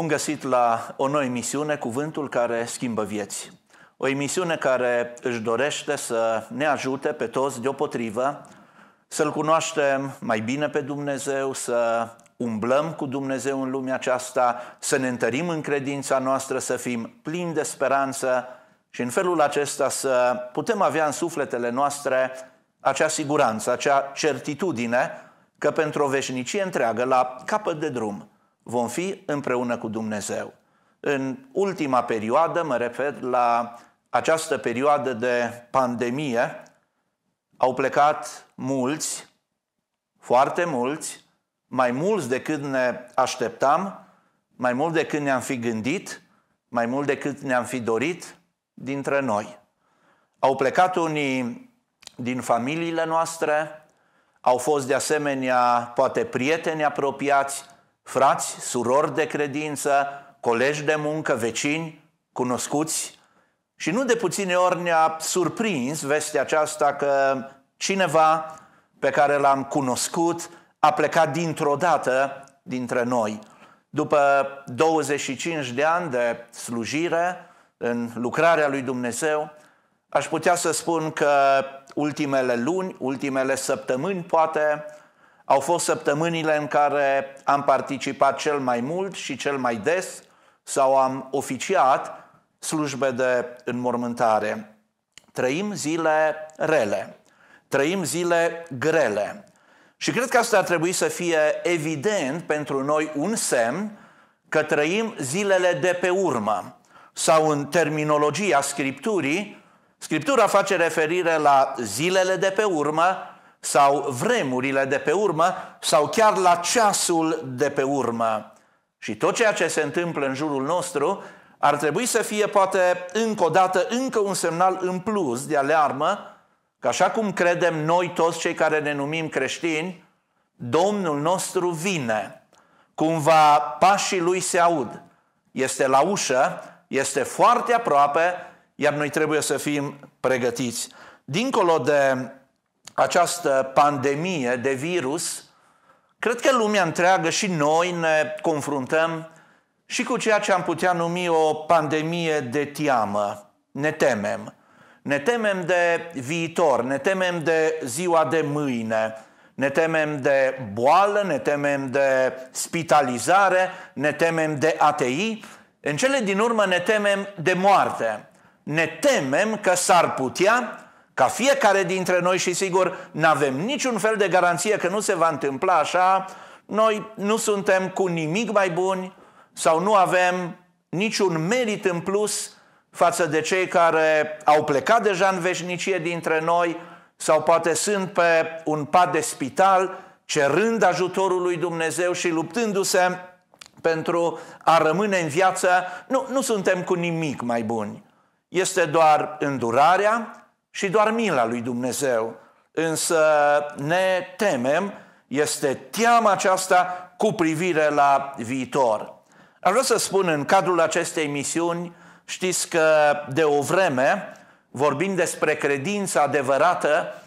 Bun găsit la o nouă emisiune, Cuvântul care schimbă vieți. O emisiune care își dorește să ne ajute pe toți deopotrivă să-L cunoaștem mai bine pe Dumnezeu, să umblăm cu Dumnezeu în lumea aceasta, să ne întărim în credința noastră, să fim plini de speranță și în felul acesta să putem avea în sufletele noastre acea siguranță, acea certitudine că pentru o veșnicie întreagă, la capăt de drum, vom fi împreună cu Dumnezeu. În ultima perioadă, mă refer la această perioadă de pandemie, au plecat mulți, foarte mulți, mai mulți decât ne așteptam, mai mult decât ne-am fi gândit, mai mult decât ne-am fi dorit dintre noi. Au plecat unii din familiile noastre, au fost de asemenea poate prieteni apropiați, frați, surori de credință, colegi de muncă, vecini, cunoscuți. Și nu de puține ori ne-a surprins vestea aceasta că cineva pe care l-am cunoscut a plecat dintr-o dată dintre noi. După 25 de ani de slujire în lucrarea lui Dumnezeu, aș putea să spun că ultimele luni, ultimele săptămâni, poate, au fost săptămânile în care am participat cel mai mult și cel mai des sau am oficiat slujbe de înmormântare. Trăim zile rele, trăim zile grele. Și cred că asta ar trebui să fie evident pentru noi un semn că trăim zilele de pe urmă. Sau în terminologia Scripturii, Scriptura face referire la zilele de pe urmă, sau vremurile de pe urmă sau chiar la ceasul de pe urmă. Și tot ceea ce se întâmplă în jurul nostru ar trebui să fie poate încă o dată încă un semnal în plus de alarmă că așa cum credem noi toți cei care ne numim creștini, Domnul nostru vine. Cumva pașii lui se aud. Este la ușă, este foarte aproape, iar noi trebuie să fim pregătiți. Dincolo de această pandemie de virus, cred că lumea întreagă și noi ne confruntăm și cu ceea ce am putea numi o pandemie de teamă. Ne temem. Ne temem de viitor, ne temem de ziua de mâine, ne temem de boală, ne temem de spitalizare, ne temem de ATI. În cele din urmă ne temem de moarte. Ne temem că s-ar putea ca fiecare dintre noi și sigur nu avem niciun fel de garanție că nu se va întâmpla așa, noi nu suntem cu nimic mai buni sau nu avem niciun merit în plus față de cei care au plecat deja în veșnicie dintre noi sau poate sunt pe un pat de spital cerând ajutorul lui Dumnezeu și luptându-se pentru a rămâne în viață. Nu, nu suntem cu nimic mai buni. Este doar îndurarea, și doar mila lui Dumnezeu. Însă ne temem, este teama aceasta cu privire la viitor. Aș vrea să spun în cadrul acestei misiuni, știți că de o vreme vorbim despre credința adevărată,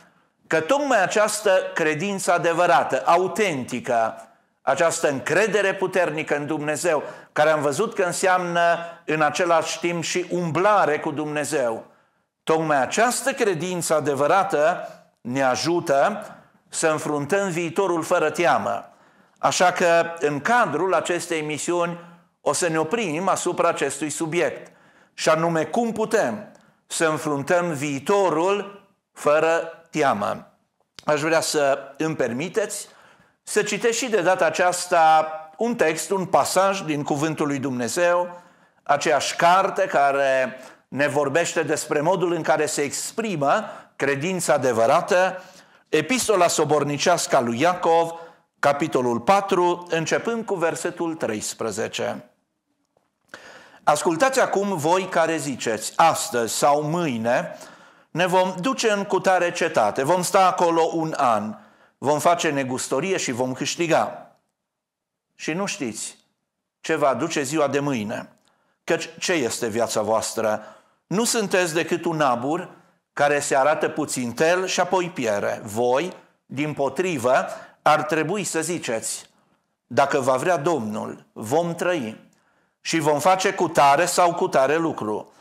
că tocmai această credință adevărată, autentică, această încredere puternică în Dumnezeu, care am văzut că înseamnă în același timp și umblare cu Dumnezeu, Tocmai această credință adevărată ne ajută să înfruntăm viitorul fără teamă. Așa că, în cadrul acestei misiuni, o să ne oprim asupra acestui subiect, și anume cum putem să înfruntăm viitorul fără teamă. Aș vrea să îmi permiteți să citesc și de data aceasta un text, un pasaj din Cuvântul lui Dumnezeu, aceeași carte care ne vorbește despre modul în care se exprimă credința adevărată, Epistola sobornicească a lui Iacov, capitolul 4, începând cu versetul 13. Ascultați acum voi care ziceți, astăzi sau mâine ne vom duce în cutare cetate, vom sta acolo un an, vom face negustorie și vom câștiga. Și nu știți ce va aduce ziua de mâine, căci ce este viața voastră? Nu sunteți decât un abur care se arată puțin tel și apoi piere. Voi, din potrivă, ar trebui să ziceți, dacă va vrea Domnul, vom trăi și vom face cu tare sau cu tare lucru.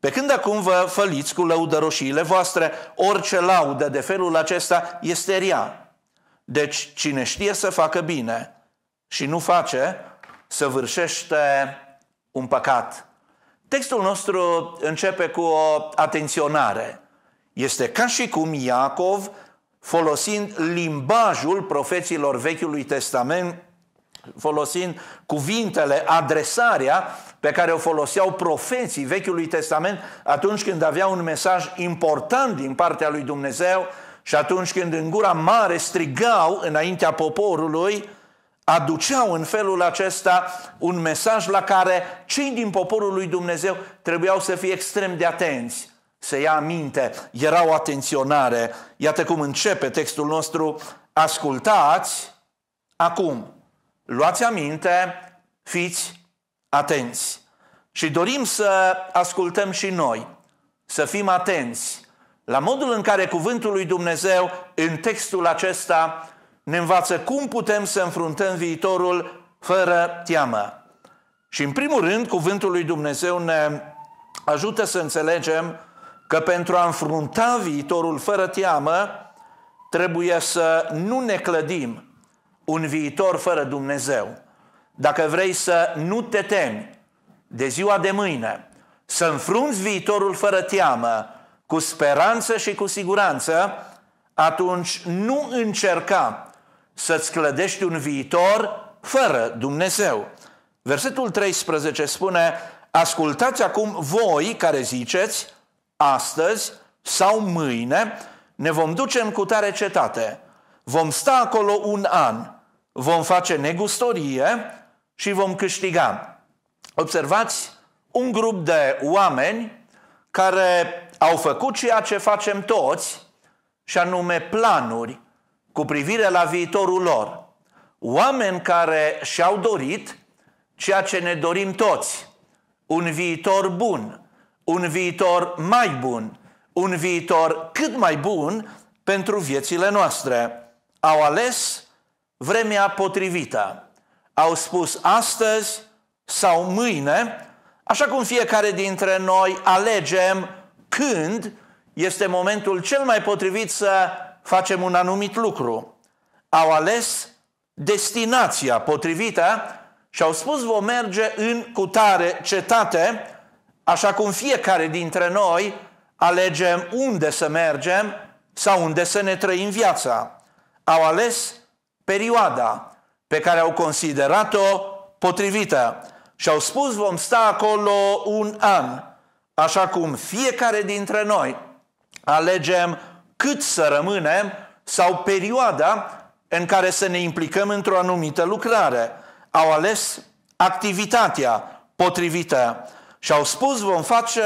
Pe când acum vă făliți cu lăudăroșiile voastre, orice laudă de felul acesta este rea. Deci cine știe să facă bine și nu face, să vârșește un păcat. Textul nostru începe cu o atenționare. Este ca și cum Iacov, folosind limbajul profeților Vechiului Testament, folosind cuvintele, adresarea pe care o foloseau profeții Vechiului Testament atunci când avea un mesaj important din partea lui Dumnezeu și atunci când în gura mare strigau înaintea poporului, aduceau în felul acesta un mesaj la care cei din poporul lui Dumnezeu trebuiau să fie extrem de atenți, să ia aminte, era o atenționare. Iată cum începe textul nostru, ascultați acum, luați aminte, fiți atenți. Și dorim să ascultăm și noi, să fim atenți la modul în care cuvântul lui Dumnezeu în textul acesta ne învață cum putem să înfruntăm viitorul fără teamă. Și în primul rând, cuvântul lui Dumnezeu ne ajută să înțelegem că pentru a înfrunta viitorul fără teamă, trebuie să nu ne clădim un viitor fără Dumnezeu. Dacă vrei să nu te temi de ziua de mâine, să înfrunți viitorul fără teamă, cu speranță și cu siguranță, atunci nu încerca să-ți clădești un viitor fără Dumnezeu. Versetul 13 spune, ascultați acum voi care ziceți, astăzi sau mâine ne vom duce în cutare cetate, vom sta acolo un an, vom face negustorie și vom câștiga. Observați un grup de oameni care au făcut ceea ce facem toți, și anume planuri cu privire la viitorul lor. Oameni care și-au dorit ceea ce ne dorim toți, un viitor bun, un viitor mai bun, un viitor cât mai bun pentru viețile noastre. Au ales vremea potrivită. Au spus astăzi sau mâine, așa cum fiecare dintre noi alegem când este momentul cel mai potrivit să facem un anumit lucru. Au ales destinația potrivită și au spus vom merge în cutare cetate, așa cum fiecare dintre noi alegem unde să mergem sau unde să ne trăim viața. Au ales perioada pe care au considerat-o potrivită și au spus vom sta acolo un an, așa cum fiecare dintre noi alegem cât să rămânem sau perioada în care să ne implicăm într-o anumită lucrare. Au ales activitatea potrivită și au spus vom face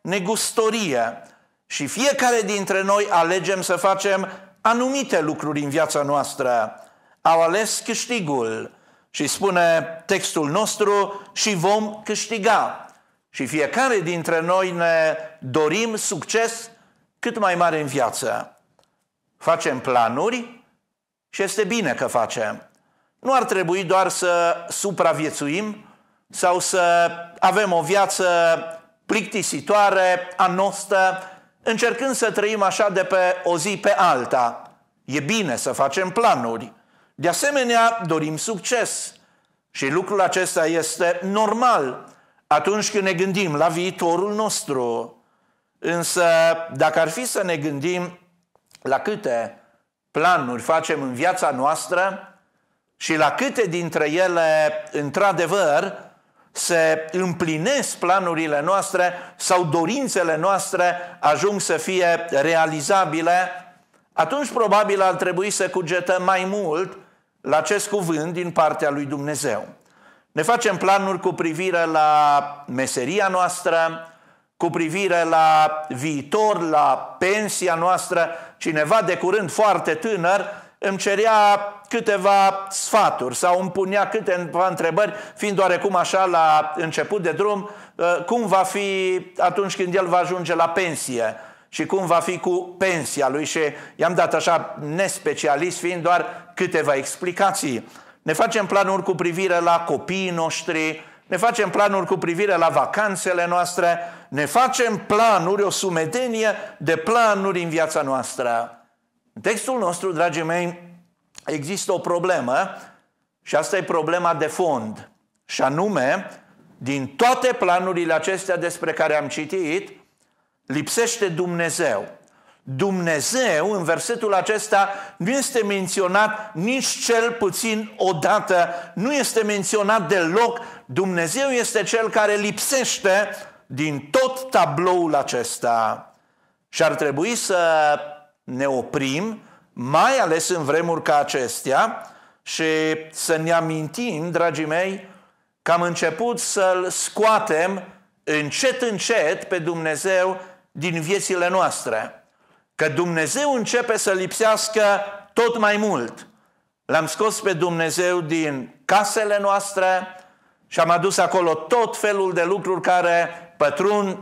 negustorie. Și fiecare dintre noi alegem să facem anumite lucruri în viața noastră. Au ales câștigul și spune textul nostru și vom câștiga. Și fiecare dintre noi ne dorim succes cât mai mare în viață. Facem planuri și este bine că facem. Nu ar trebui doar să supraviețuim sau să avem o viață plictisitoare, anostă, încercând să trăim așa de pe o zi pe alta. E bine să facem planuri. De asemenea, dorim succes. Și lucrul acesta este normal atunci când ne gândim la viitorul nostru. Însă, dacă ar fi să ne gândim la câte planuri facem în viața noastră și la câte dintre ele, într-adevăr, se împlinesc planurile noastre sau dorințele noastre ajung să fie realizabile, atunci probabil ar trebui să cugetăm mai mult la acest cuvânt din partea lui Dumnezeu. Ne facem planuri cu privire la meseria noastră, cu privire la viitor, la pensia noastră, cineva de curând foarte tânăr îmi cerea câteva sfaturi sau îmi punea câteva întrebări, fiind oarecum așa la început de drum, uh, cum va fi atunci când el va ajunge la pensie și cum va fi cu pensia lui și i-am dat așa nespecialist, fiind doar câteva explicații. Ne facem planuri cu privire la copiii noștri, ne facem planuri cu privire la vacanțele noastre, ne facem planuri, o sumedenie de planuri în viața noastră. În textul nostru, dragii mei, există o problemă și asta e problema de fond. Și anume, din toate planurile acestea despre care am citit, lipsește Dumnezeu. Dumnezeu, în versetul acesta, nu este menționat nici cel puțin odată, nu este menționat deloc. Dumnezeu este cel care lipsește din tot tabloul acesta și ar trebui să ne oprim, mai ales în vremuri ca acestea, și să ne amintim, dragii mei, că am început să-L scoatem încet, încet pe Dumnezeu din viețile noastre. Că Dumnezeu începe să lipsească tot mai mult. L-am scos pe Dumnezeu din casele noastre și am adus acolo tot felul de lucruri care pătrund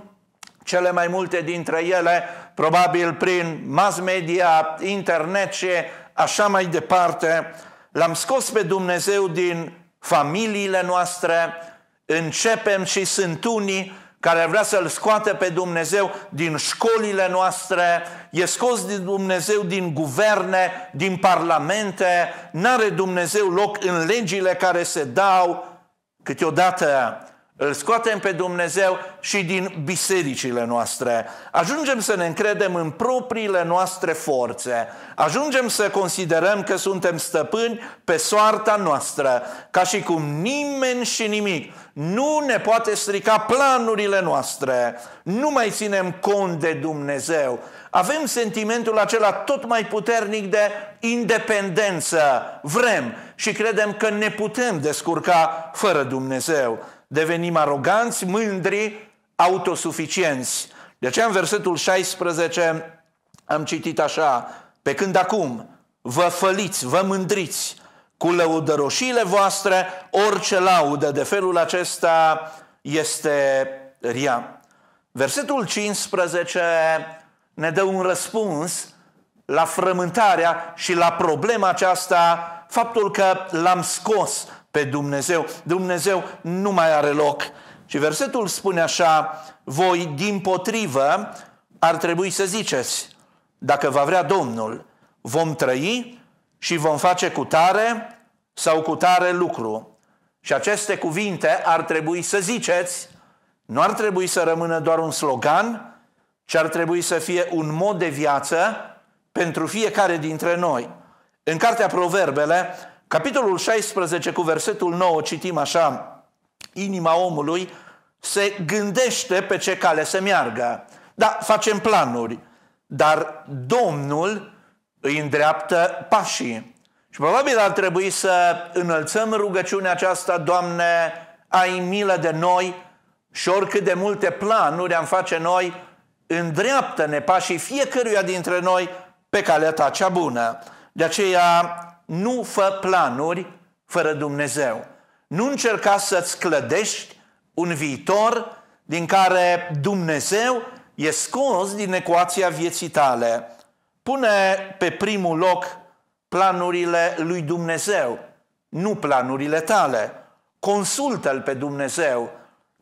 cele mai multe dintre ele, probabil prin mass media, internet și așa mai departe, l-am scos pe Dumnezeu din familiile noastre, începem și sunt unii care vrea să-L scoate pe Dumnezeu din școlile noastre, e scos de Dumnezeu din guverne, din parlamente, n-are Dumnezeu loc în legile care se dau. Câteodată îl scoatem pe Dumnezeu și din bisericile noastre. Ajungem să ne încredem în propriile noastre forțe. Ajungem să considerăm că suntem stăpâni pe soarta noastră, ca și cum nimeni și nimic nu ne poate strica planurile noastre. Nu mai ținem cont de Dumnezeu. Avem sentimentul acela tot mai puternic de independență. Vrem și credem că ne putem descurca fără Dumnezeu devenim aroganți, mândri, autosuficienți. De aceea în versetul 16 am citit așa, pe când acum vă făliți, vă mândriți cu lăudăroșiile voastre, orice laudă de felul acesta este ria. Versetul 15 ne dă un răspuns la frământarea și la problema aceasta, faptul că l-am scos pe Dumnezeu. Dumnezeu nu mai are loc. Și versetul spune așa, voi din potrivă ar trebui să ziceți, dacă va vrea Domnul, vom trăi și vom face cu tare sau cu tare lucru. Și aceste cuvinte ar trebui să ziceți, nu ar trebui să rămână doar un slogan, ci ar trebui să fie un mod de viață pentru fiecare dintre noi. În cartea Proverbele Capitolul 16 cu versetul 9 citim așa, inima omului se gândește pe ce cale să meargă. Da, facem planuri, dar Domnul îi îndreaptă pașii. Și probabil ar trebui să înălțăm rugăciunea aceasta, Doamne, ai milă de noi și oricât de multe planuri am face noi, îndreaptă-ne pașii fiecăruia dintre noi pe calea ta cea bună. De aceea nu fă planuri fără Dumnezeu. Nu încerca să-ți clădești un viitor din care Dumnezeu e scos din ecuația vieții tale. Pune pe primul loc planurile lui Dumnezeu, nu planurile tale. Consultă-L pe Dumnezeu,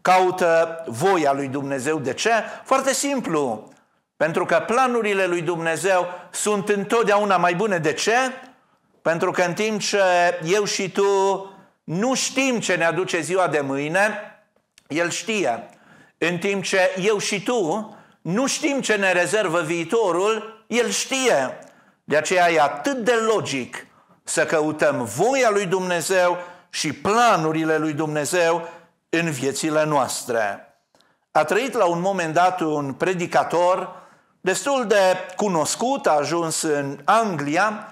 caută voia lui Dumnezeu. De ce? Foarte simplu. Pentru că planurile lui Dumnezeu sunt întotdeauna mai bune. De ce? Pentru că în timp ce eu și tu nu știm ce ne aduce ziua de mâine, El știe. În timp ce eu și tu nu știm ce ne rezervă viitorul, El știe. De aceea e atât de logic să căutăm voia lui Dumnezeu și planurile lui Dumnezeu în viețile noastre. A trăit la un moment dat un predicator destul de cunoscut, a ajuns în Anglia,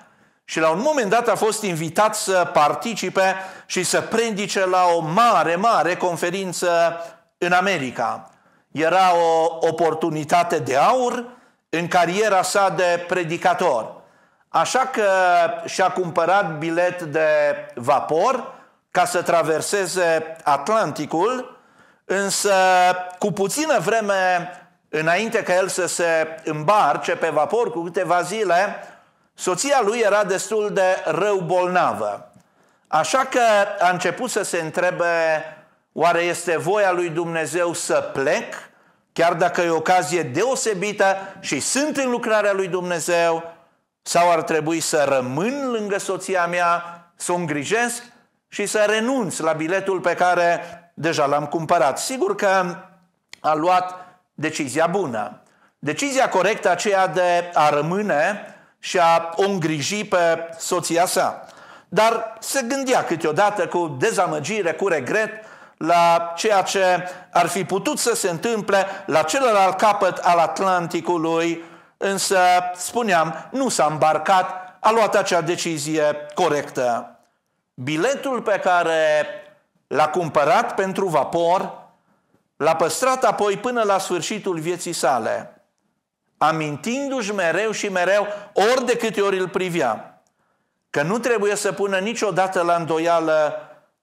și la un moment dat a fost invitat să participe și să predice la o mare, mare conferință în America. Era o oportunitate de aur în cariera sa de predicator. Așa că și-a cumpărat bilet de vapor ca să traverseze Atlanticul, însă cu puțină vreme înainte ca el să se îmbarce pe vapor, cu câteva zile, Soția lui era destul de rău bolnavă, așa că a început să se întrebe oare este voia lui Dumnezeu să plec, chiar dacă e o ocazie deosebită și sunt în lucrarea lui Dumnezeu, sau ar trebui să rămân lângă soția mea, să o îngrijesc și să renunț la biletul pe care deja l-am cumpărat. Sigur că a luat decizia bună. Decizia corectă aceea de a rămâne și a o îngriji pe soția sa. Dar se gândea câteodată cu dezamăgire, cu regret, la ceea ce ar fi putut să se întâmple la celălalt capăt al Atlanticului, însă, spuneam, nu s-a îmbarcat, a luat acea decizie corectă. Biletul pe care l-a cumpărat pentru vapor, l-a păstrat apoi până la sfârșitul vieții sale amintindu-și mereu și mereu, ori de câte ori îl privea, că nu trebuie să pună niciodată la îndoială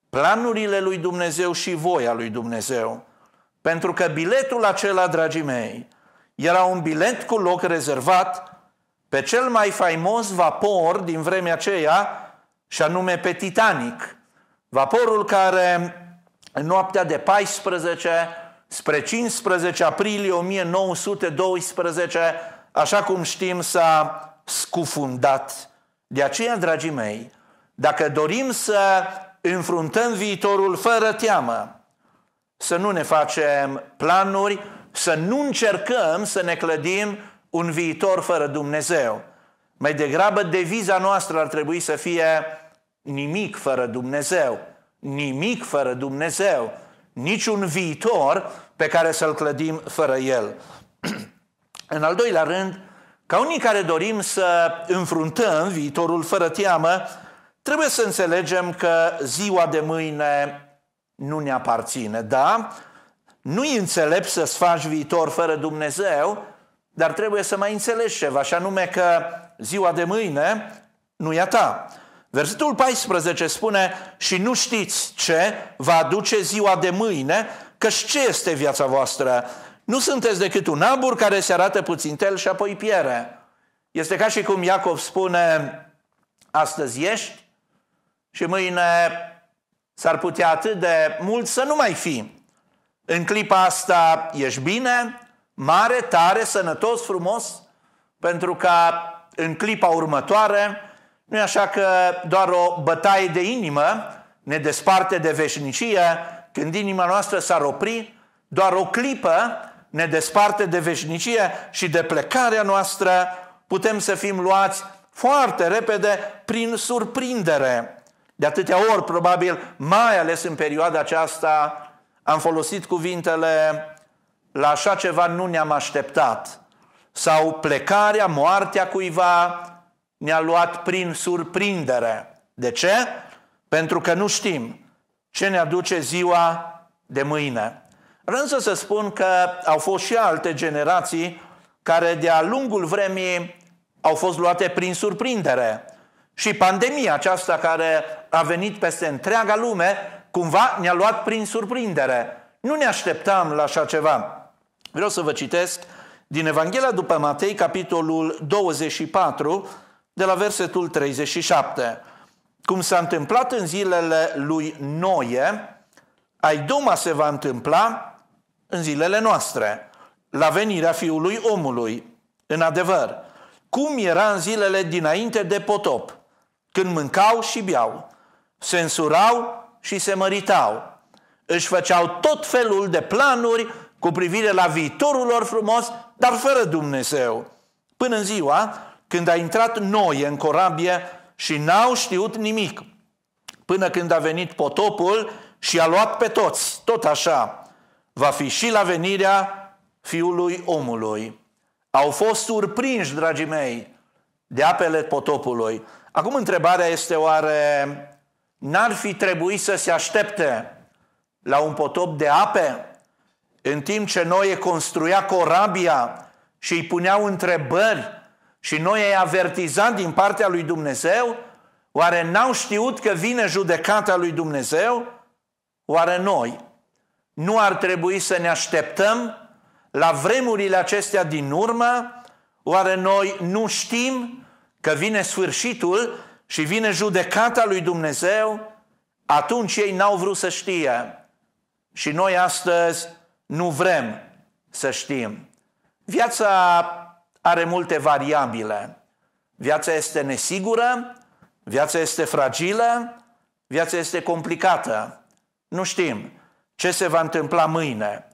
planurile lui Dumnezeu și voia lui Dumnezeu. Pentru că biletul acela, dragii mei, era un bilet cu loc rezervat pe cel mai faimos vapor din vremea aceea, și anume pe Titanic. Vaporul care în noaptea de 14 Spre 15 aprilie 1912, așa cum știm, s-a scufundat. De aceea, dragii mei, dacă dorim să înfruntăm viitorul fără teamă, să nu ne facem planuri, să nu încercăm să ne clădim un viitor fără Dumnezeu. Mai degrabă, deviza noastră ar trebui să fie nimic fără Dumnezeu. Nimic fără Dumnezeu niciun viitor pe care să-l clădim fără el. În al doilea rând, ca unii care dorim să înfruntăm viitorul fără teamă, trebuie să înțelegem că ziua de mâine nu ne aparține. Da, nu-i înțelept să-ți faci viitor fără Dumnezeu, dar trebuie să mai înțelegi ceva, și anume că ziua de mâine nu e a ta. Versetul 14 spune, și nu știți ce va aduce ziua de mâine, că și ce este viața voastră. Nu sunteți decât un abur care se arată puțin tel și apoi piere. Este ca și cum Iacov spune, astăzi ești și mâine s-ar putea atât de mult să nu mai fi. În clipa asta ești bine, mare, tare, sănătos, frumos, pentru că în clipa următoare nu așa că doar o bătaie de inimă ne desparte de veșnicie, când inima noastră s-ar opri, doar o clipă ne desparte de veșnicie și de plecarea noastră, putem să fim luați foarte repede prin surprindere. De atâtea ori, probabil, mai ales în perioada aceasta, am folosit cuvintele la așa ceva nu ne-am așteptat sau plecarea, moartea cuiva, ne-a luat prin surprindere. De ce? Pentru că nu știm ce ne aduce ziua de mâine. Însă să spun că au fost și alte generații care de-a lungul vremii au fost luate prin surprindere. Și pandemia aceasta care a venit peste întreaga lume, cumva ne-a luat prin surprindere. Nu ne așteptam la așa ceva. Vreau să vă citesc din Evanghelia după Matei, capitolul 24, de la versetul 37. Cum s-a întâmplat în zilele lui ai duma se va întâmpla în zilele noastre, la venirea Fiului Omului. În adevăr, cum era în zilele dinainte de potop, când mâncau și biau, se însurau și se măritau, își făceau tot felul de planuri cu privire la viitorul lor frumos, dar fără Dumnezeu, până în ziua când a intrat noi în corabie și n-au știut nimic, până când a venit potopul și a luat pe toți, tot așa, va fi și la venirea fiului omului. Au fost surprinși, dragii mei, de apele potopului. Acum întrebarea este oare n-ar fi trebuit să se aștepte la un potop de ape în timp ce Noe construia corabia și îi puneau întrebări și noi îi avertizat din partea lui Dumnezeu? Oare n-au știut că vine judecata lui Dumnezeu? Oare noi nu ar trebui să ne așteptăm la vremurile acestea din urmă? Oare noi nu știm că vine sfârșitul și vine judecata lui Dumnezeu? Atunci ei n-au vrut să știe și noi astăzi nu vrem să știm. Viața are multe variabile. Viața este nesigură, viața este fragilă, viața este complicată. Nu știm ce se va întâmpla mâine.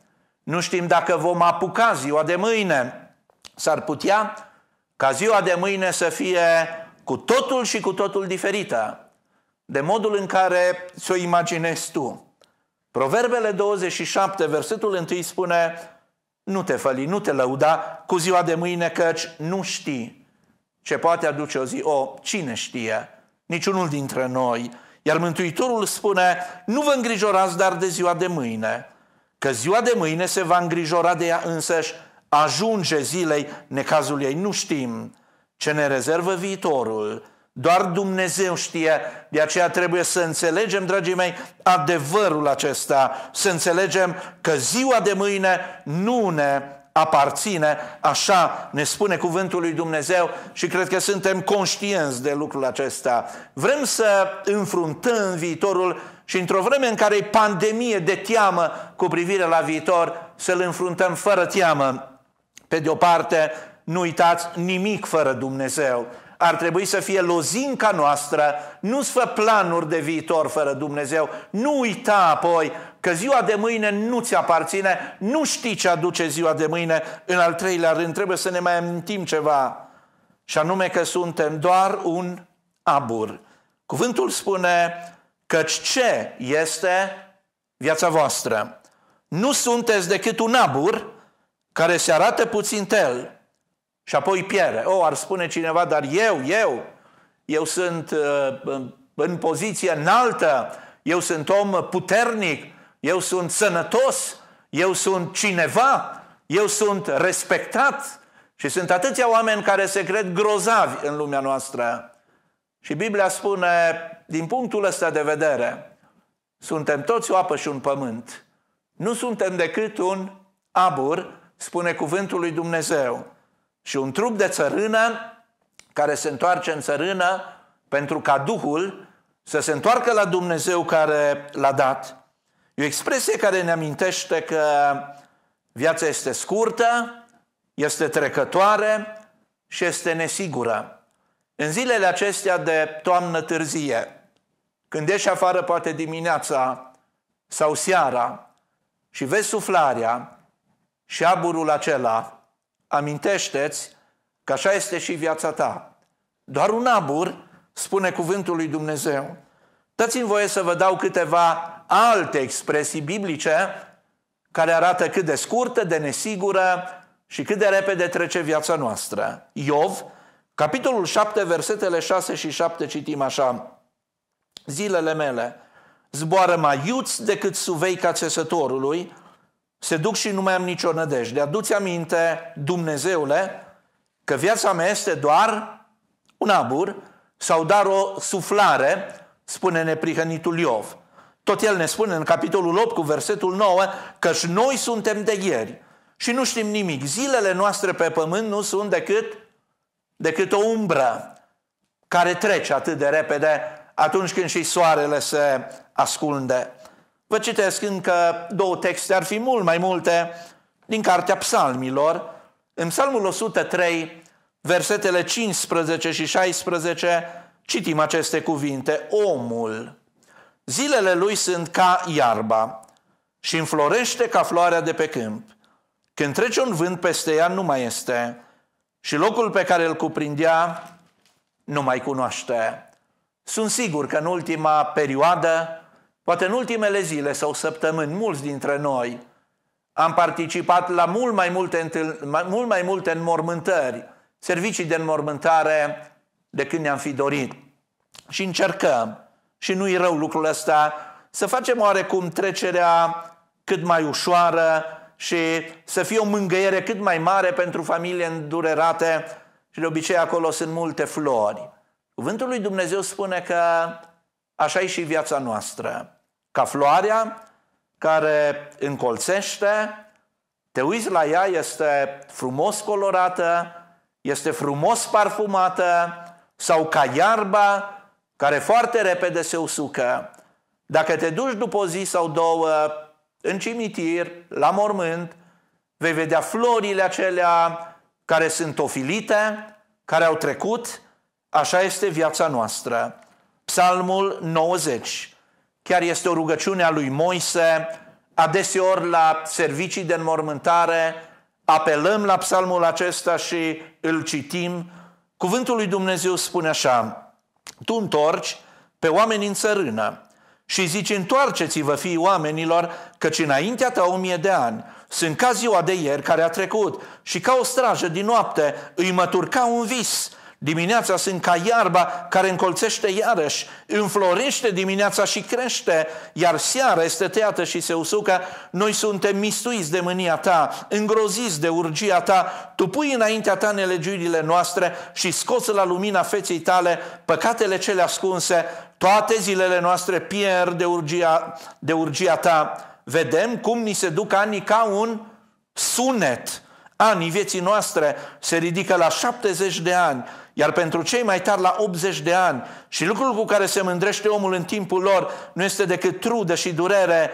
Nu știm dacă vom apuca ziua de mâine. S-ar putea ca ziua de mâine să fie cu totul și cu totul diferită de modul în care ți-o imaginezi tu. Proverbele 27, versetul 1 spune nu te făli, nu te lăuda cu ziua de mâine, căci nu știi ce poate aduce o zi. O, cine știe? Niciunul dintre noi. Iar Mântuitorul spune, nu vă îngrijorați dar de ziua de mâine, că ziua de mâine se va îngrijora de ea însăși, ajunge zilei necazul ei. Nu știm ce ne rezervă viitorul, doar Dumnezeu știe, de aceea trebuie să înțelegem, dragii mei, adevărul acesta, să înțelegem că ziua de mâine nu ne aparține, așa ne spune cuvântul lui Dumnezeu și cred că suntem conștienți de lucrul acesta. Vrem să înfruntăm viitorul și într-o vreme în care e pandemie de teamă cu privire la viitor, să-l înfruntăm fără teamă. Pe de o parte, nu uitați nimic fără Dumnezeu ar trebui să fie lozinca noastră, nu-ți fă planuri de viitor fără Dumnezeu, nu uita apoi că ziua de mâine nu ți aparține, nu știi ce aduce ziua de mâine. În al treilea rând trebuie să ne mai amintim ceva, și anume că suntem doar un abur. Cuvântul spune căci ce este viața voastră? Nu sunteți decât un abur care se arată puțin tel, și apoi piere. O, oh, ar spune cineva, dar eu, eu, eu sunt uh, în poziție înaltă, eu sunt om puternic, eu sunt sănătos, eu sunt cineva, eu sunt respectat. Și sunt atâția oameni care se cred grozavi în lumea noastră. Și Biblia spune, din punctul ăsta de vedere, suntem toți o apă și un pământ. Nu suntem decât un abur, spune cuvântul lui Dumnezeu. Și un trup de țărână care se întoarce în țărână pentru ca Duhul să se întoarcă la Dumnezeu care l-a dat. E o expresie care ne amintește că viața este scurtă, este trecătoare și este nesigură. În zilele acestea de toamnă târzie, când ieși afară poate dimineața sau seara și vezi suflarea și aburul acela amintește-ți că așa este și viața ta. Doar un abur spune cuvântul lui Dumnezeu. Dați-mi voie să vă dau câteva alte expresii biblice care arată cât de scurtă, de nesigură și cât de repede trece viața noastră. Iov, capitolul 7, versetele 6 și 7 citim așa. Zilele mele zboară mai iuți decât suveica țesătorului, se duc și nu mai am nicio nădejde. Aduți aminte, Dumnezeule, că viața mea este doar un abur sau dar o suflare, spune neprihănitul Iov. Tot el ne spune în capitolul 8 cu versetul 9 că și noi suntem de ieri și nu știm nimic. Zilele noastre pe pământ nu sunt decât, decât o umbră care trece atât de repede atunci când și soarele se ascunde. Vă citesc încă două texte, ar fi mult mai multe, din Cartea Psalmilor. În Psalmul 103, versetele 15 și 16, citim aceste cuvinte. Omul, zilele lui sunt ca iarba și înflorește ca floarea de pe câmp. Când trece un vânt peste ea, nu mai este și locul pe care îl cuprindea nu mai cunoaște. Sunt sigur că în ultima perioadă Poate în ultimele zile sau săptămâni, mulți dintre noi am participat la mult mai multe, mult mai multe înmormântări, servicii de înmormântare de când ne-am fi dorit. Și încercăm, și nu-i rău lucrul ăsta, să facem oarecum trecerea cât mai ușoară și să fie o mângăiere cât mai mare pentru familie îndurerate și de obicei acolo sunt multe flori. Cuvântul lui Dumnezeu spune că așa e și viața noastră. Ca floarea care încolțește, te uiți la ea, este frumos colorată, este frumos parfumată, sau ca iarba care foarte repede se usucă. Dacă te duci după o zi sau două în cimitir, la mormânt, vei vedea florile acelea care sunt ofilite, care au trecut, așa este viața noastră. Psalmul 90. Chiar este o rugăciune a lui Moise, adeseori la servicii de înmormântare, apelăm la psalmul acesta și îl citim. Cuvântul lui Dumnezeu spune așa, tu întorci pe oameni în țărână și zici, întoarceți-vă fii oamenilor, căci înaintea ta o mie de ani sunt ca ziua de ieri care a trecut și ca o strajă din noapte îi măturca un vis – Dimineața sunt ca iarba care încolțește iarăși, înflorește dimineața și crește, iar seara este tăiată și se usucă. Noi suntem mistuiți de mânia ta, îngroziți de urgia ta, tu pui înaintea ta nelegiurile noastre și scoți la lumina feței tale păcatele cele ascunse, toate zilele noastre pierd de urgia, de urgia ta. Vedem cum ni se duc ani ca un sunet. Anii vieții noastre se ridică la 70 de ani, iar pentru cei mai tari la 80 de ani și lucrul cu care se mândrește omul în timpul lor nu este decât trudă și durere,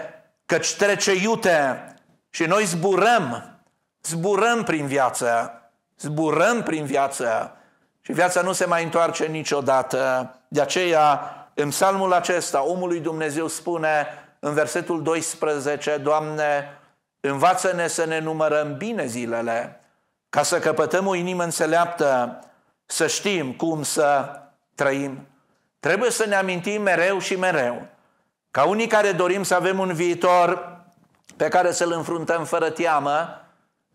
căci trece iute și noi zburăm, zburăm prin viață, zburăm prin viață și viața nu se mai întoarce niciodată. De aceea, în psalmul acesta, omului Dumnezeu spune în versetul 12, Doamne, învață-ne să ne numărăm bine zilele, ca să căpătăm o inimă înțeleaptă să știm cum să trăim. Trebuie să ne amintim mereu și mereu ca unii care dorim să avem un viitor pe care să-l înfruntăm fără teamă,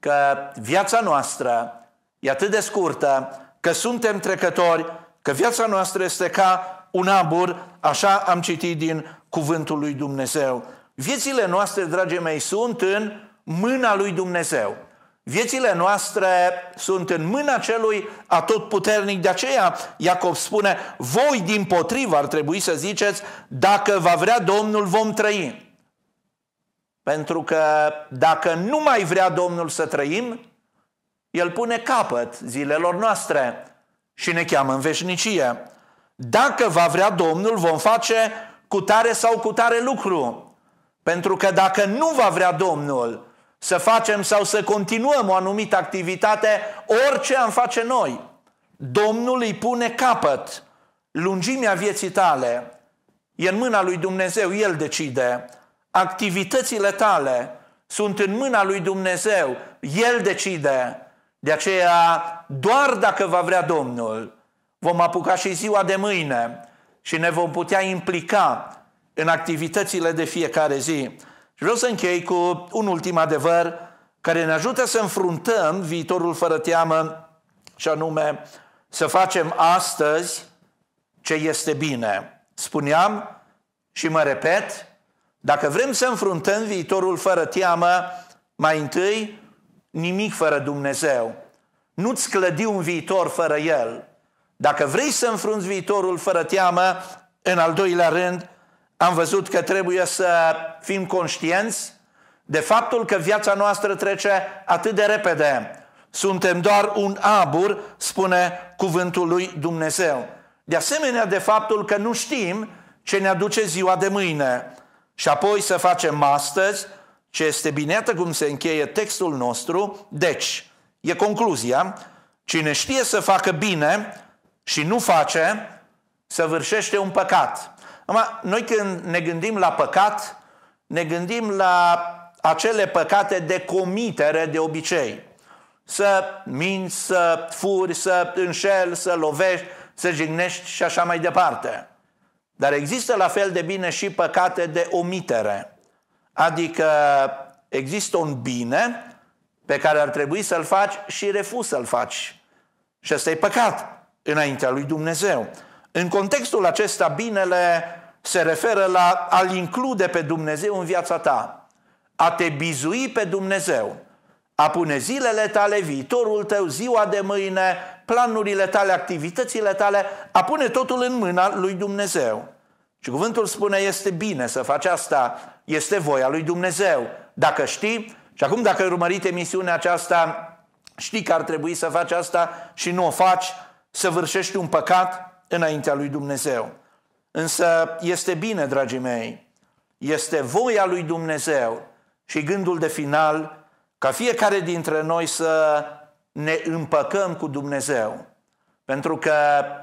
că viața noastră e atât de scurtă, că suntem trecători, că viața noastră este ca un abur, așa am citit din Cuvântul lui Dumnezeu. Viețile noastre, dragii mei, sunt în mâna lui Dumnezeu. Viețile noastre sunt în mâna celui atotputernic. De aceea Iacov spune, voi din potrivă ar trebui să ziceți, dacă va vrea Domnul vom trăi. Pentru că dacă nu mai vrea Domnul să trăim, El pune capăt zilelor noastre și ne cheamă în veșnicie. Dacă va vrea Domnul, vom face cu tare sau cu tare lucru. Pentru că dacă nu va vrea Domnul, să facem sau să continuăm o anumită activitate, orice am face noi, Domnul îi pune capăt. Lungimea vieții tale e în mâna lui Dumnezeu, El decide. Activitățile tale sunt în mâna lui Dumnezeu, El decide. De aceea, doar dacă va vrea Domnul, vom apuca și ziua de mâine și ne vom putea implica în activitățile de fiecare zi. Și vreau să închei cu un ultim adevăr care ne ajută să înfruntăm viitorul fără teamă și anume să facem astăzi ce este bine. Spuneam și mă repet, dacă vrem să înfruntăm viitorul fără teamă, mai întâi, nimic fără Dumnezeu. Nu-ți clădi un viitor fără El. Dacă vrei să înfrunți viitorul fără teamă, în al doilea rând, am văzut că trebuie să fim conștienți de faptul că viața noastră trece atât de repede. Suntem doar un abur, spune cuvântul lui Dumnezeu. De asemenea, de faptul că nu știm ce ne aduce ziua de mâine. Și apoi să facem astăzi ce este atât cum se încheie textul nostru. Deci, e concluzia, cine știe să facă bine și nu face, săvârșește un păcat. Acum, noi când ne gândim la păcat, ne gândim la acele păcate de comitere de obicei. Să minți, să furi, să înșeli, să lovești, să jignești și așa mai departe. Dar există la fel de bine și păcate de omitere. Adică există un bine pe care ar trebui să-l faci și refuz să-l faci. Și ăsta e păcat înaintea lui Dumnezeu. În contextul acesta, binele se referă la a-L include pe Dumnezeu în viața ta, a te bizui pe Dumnezeu, a pune zilele tale, viitorul tău, ziua de mâine, planurile tale, activitățile tale, a pune totul în mâna lui Dumnezeu. Și cuvântul spune, este bine să faci asta, este voia lui Dumnezeu. Dacă știi, și acum dacă ai urmărit emisiunea aceasta, știi că ar trebui să faci asta și nu o faci, să vârșești un păcat, înaintea lui Dumnezeu. Însă este bine, dragii mei, este voia lui Dumnezeu și gândul de final ca fiecare dintre noi să ne împăcăm cu Dumnezeu. Pentru că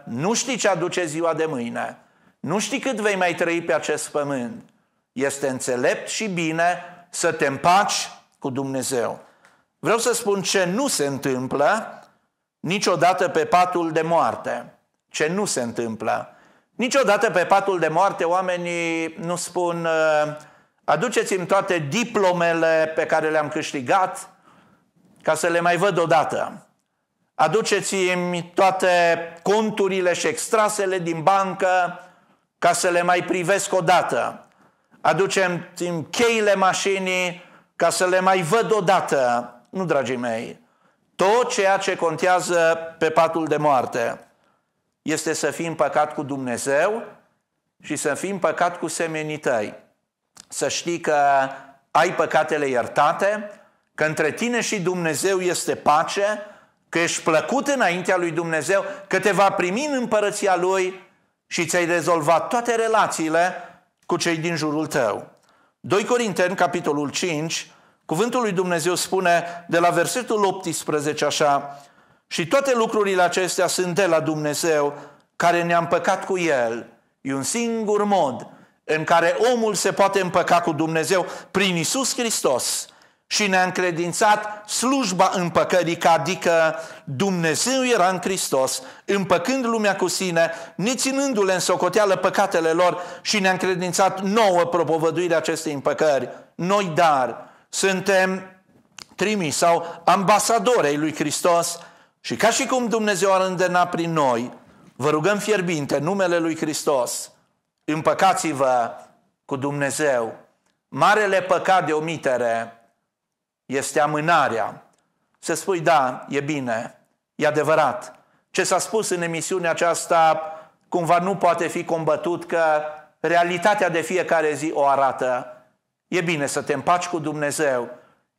nu știi ce aduce ziua de mâine, nu știi cât vei mai trăi pe acest pământ. Este înțelept și bine să te împaci cu Dumnezeu. Vreau să spun ce nu se întâmplă niciodată pe patul de moarte ce nu se întâmplă. Niciodată pe patul de moarte oamenii nu spun uh, aduceți-mi toate diplomele pe care le-am câștigat ca să le mai văd odată. Aduceți-mi toate conturile și extrasele din bancă ca să le mai privesc odată. Aducem-mi cheile mașinii ca să le mai văd odată. Nu, dragii mei, tot ceea ce contează pe patul de moarte este să fii păcat cu Dumnezeu și să fii păcat cu semenii tăi. Să știi că ai păcatele iertate, că între tine și Dumnezeu este pace, că ești plăcut înaintea lui Dumnezeu, că te va primi în împărăția Lui și ți-ai rezolvat toate relațiile cu cei din jurul tău. 2 Corinteni, capitolul 5, cuvântul lui Dumnezeu spune de la versetul 18 așa, și toate lucrurile acestea sunt de la Dumnezeu, care ne-a împăcat cu El. E un singur mod în care omul se poate împăca cu Dumnezeu prin Isus Hristos și ne-a încredințat slujba împăcării, că adică Dumnezeu era în Hristos, împăcând lumea cu sine, neținându-le în socoteală păcatele lor și ne-a încredințat nouă propovăduirea acestei împăcări. Noi, dar, suntem trimiși sau ambasadorei lui Hristos, și ca și cum Dumnezeu ar îndemna prin noi, vă rugăm fierbinte numele Lui Hristos, împăcați-vă cu Dumnezeu. Marele păcat de omitere este amânarea. Se spui, da, e bine, e adevărat. Ce s-a spus în emisiunea aceasta cumva nu poate fi combătut că realitatea de fiecare zi o arată. E bine să te împaci cu Dumnezeu,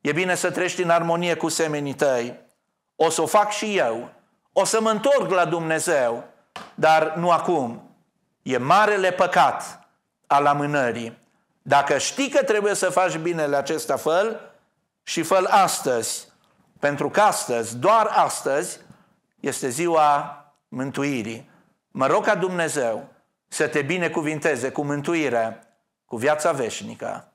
e bine să treci în armonie cu semenii tăi, o să o fac și eu, o să mă întorc la Dumnezeu, dar nu acum. E marele păcat al amânării. Dacă știi că trebuie să faci binele acesta, făl și făl astăzi. Pentru că astăzi, doar astăzi, este ziua mântuirii. Mă rog ca Dumnezeu să te binecuvinteze cu mântuire, cu viața veșnică.